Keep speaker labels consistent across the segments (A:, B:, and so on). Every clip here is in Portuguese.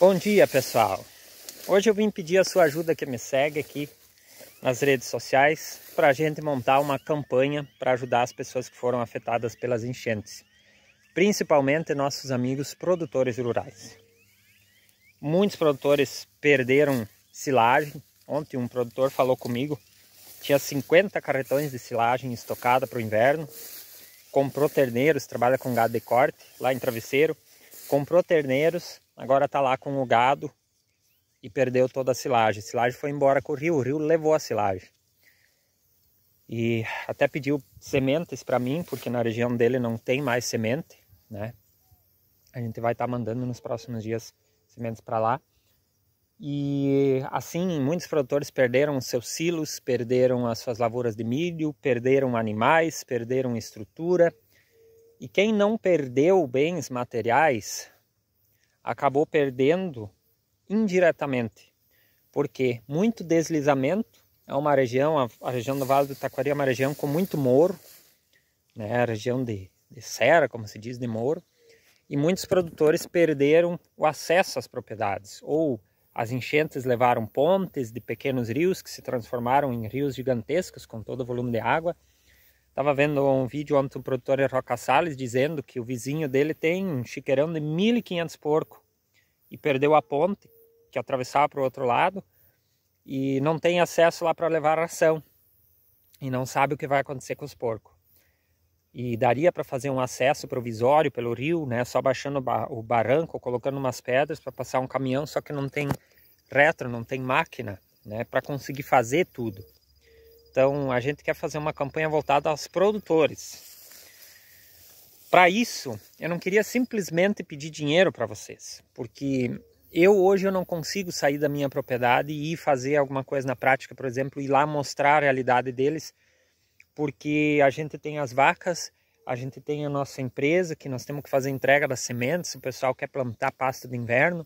A: Bom dia, pessoal. Hoje eu vim pedir a sua ajuda que me segue aqui nas redes sociais para a gente montar uma campanha para ajudar as pessoas que foram afetadas pelas enchentes, principalmente nossos amigos produtores rurais. Muitos produtores perderam silagem. Ontem um produtor falou comigo, tinha 50 carretões de silagem estocada para o inverno, comprou terneiros, trabalha com gado de corte lá em Travesseiro, comprou terneiros Agora está lá com o gado e perdeu toda a silagem. A silagem foi embora com o rio, o rio levou a silagem. E até pediu sementes para mim, porque na região dele não tem mais semente, né? A gente vai estar tá mandando nos próximos dias sementes para lá. E assim, muitos produtores perderam seus silos, perderam as suas lavouras de milho, perderam animais, perderam estrutura. E quem não perdeu bens materiais acabou perdendo indiretamente, porque muito deslizamento é uma região, a, a região do Vale do Taquari é uma região com muito morro, né, a região de, de serra, como se diz, de morro, e muitos produtores perderam o acesso às propriedades, ou as enchentes levaram pontes de pequenos rios que se transformaram em rios gigantescos com todo o volume de água, Estava vendo um vídeo ontem do produtor Roca Salles dizendo que o vizinho dele tem um chiqueirão de 1.500 porco e perdeu a ponte que atravessava para o outro lado e não tem acesso lá para levar ração e não sabe o que vai acontecer com os porcos. E daria para fazer um acesso provisório pelo rio, né, só baixando o barranco, colocando umas pedras para passar um caminhão, só que não tem retro, não tem máquina, né, para conseguir fazer tudo. Então a gente quer fazer uma campanha voltada aos produtores. Para isso, eu não queria simplesmente pedir dinheiro para vocês, porque eu hoje eu não consigo sair da minha propriedade e ir fazer alguma coisa na prática, por exemplo, ir lá mostrar a realidade deles, porque a gente tem as vacas, a gente tem a nossa empresa que nós temos que fazer entrega das sementes, o pessoal quer plantar pasto de inverno.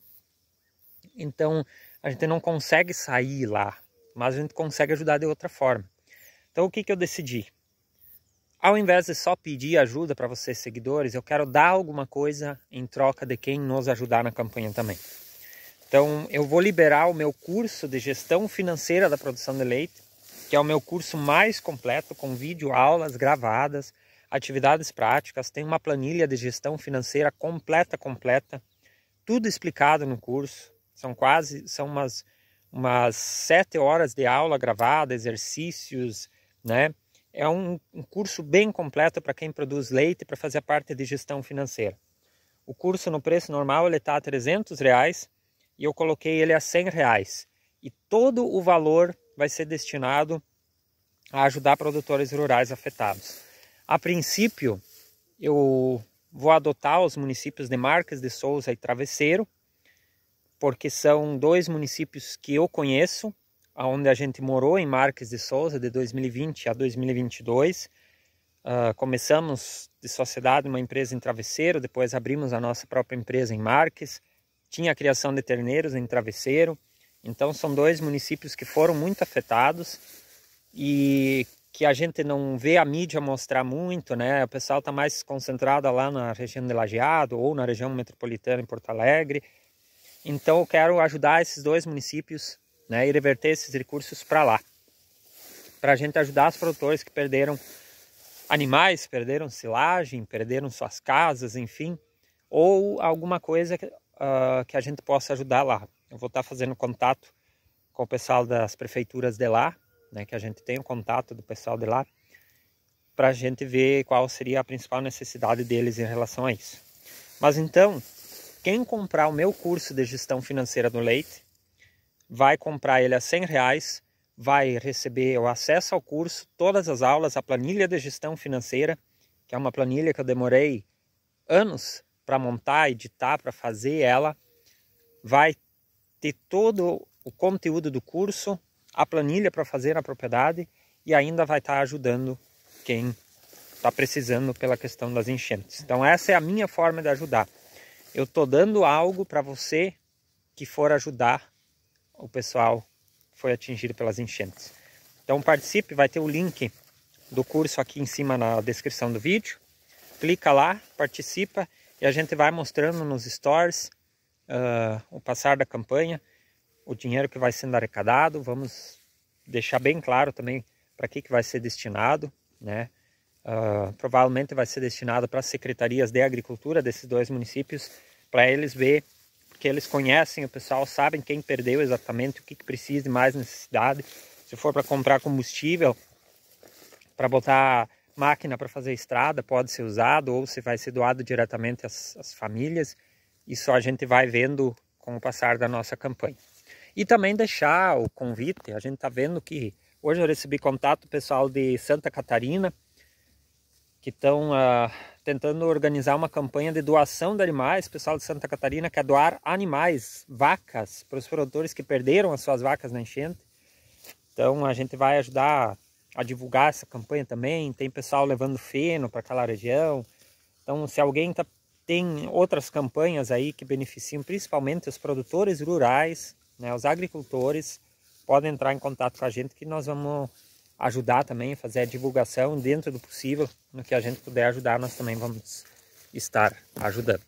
A: Então, a gente não consegue sair lá, mas a gente consegue ajudar de outra forma. Então o que, que eu decidi? Ao invés de só pedir ajuda para vocês seguidores, eu quero dar alguma coisa em troca de quem nos ajudar na campanha também. Então eu vou liberar o meu curso de gestão financeira da produção de leite, que é o meu curso mais completo com vídeo aulas gravadas, atividades práticas, tem uma planilha de gestão financeira completa completa, tudo explicado no curso. São quase são umas umas sete horas de aula gravada, exercícios, né? É um, um curso bem completo para quem produz leite para fazer a parte de gestão financeira. O curso no preço normal ele está a 300 reais e eu coloquei ele a 100 reais. E todo o valor vai ser destinado a ajudar produtores rurais afetados. A princípio, eu vou adotar os municípios de Marques de Souza e Travesseiro, porque são dois municípios que eu conheço onde a gente morou em Marques de Souza de 2020 a 2022. Uh, ah, começamos de sociedade uma empresa em Travesseiro, depois abrimos a nossa própria empresa em Marques. Tinha a criação de terneiros em Travesseiro. Então são dois municípios que foram muito afetados e que a gente não vê a mídia mostrar muito, né? O pessoal está mais concentrado lá na região de Lajeado ou na região metropolitana em Porto Alegre. Então eu quero ajudar esses dois municípios né, e reverter esses recursos para lá. Para a gente ajudar os produtores que perderam animais, perderam silagem, perderam suas casas, enfim, ou alguma coisa que, uh, que a gente possa ajudar lá. Eu vou estar tá fazendo contato com o pessoal das prefeituras de lá, né, que a gente tem o contato do pessoal de lá, para a gente ver qual seria a principal necessidade deles em relação a isso. Mas então, quem comprar o meu curso de gestão financeira do leite, vai comprar ele a 100 reais, vai receber o acesso ao curso, todas as aulas, a planilha de gestão financeira, que é uma planilha que eu demorei anos para montar, editar, para fazer ela, vai ter todo o conteúdo do curso, a planilha para fazer na propriedade e ainda vai estar tá ajudando quem está precisando pela questão das enchentes. Então essa é a minha forma de ajudar. Eu estou dando algo para você que for ajudar o pessoal foi atingido pelas enchentes. Então participe, vai ter o link do curso aqui em cima na descrição do vídeo. Clica lá, participa e a gente vai mostrando nos stories uh, o passar da campanha, o dinheiro que vai sendo arrecadado. Vamos deixar bem claro também para que, que vai ser destinado, né? Uh, provavelmente vai ser destinado para as secretarias de agricultura desses dois municípios, para eles ver porque eles conhecem o pessoal, sabem quem perdeu exatamente, o que, que precisa de mais necessidade. Se for para comprar combustível, para botar máquina para fazer estrada, pode ser usado ou se vai ser doado diretamente às, às famílias. Isso a gente vai vendo com o passar da nossa campanha. E também deixar o convite, a gente está vendo que hoje eu recebi contato pessoal de Santa Catarina, que estão uh, ah, tentando organizar uma campanha de doação de animais, pessoal de Santa Catarina quer é doar animais, vacas, para os produtores que perderam as suas vacas na enchente. Então a gente vai ajudar a divulgar essa campanha também. Tem pessoal levando feno para aquela região. Então se alguém tá, tem outras campanhas aí que beneficiam principalmente os produtores rurais, né, os agricultores, podem entrar em contato com a gente que nós vamos ajudar também, fazer a divulgação dentro do possível, no que a gente puder ajudar, nós também vamos estar ajudando.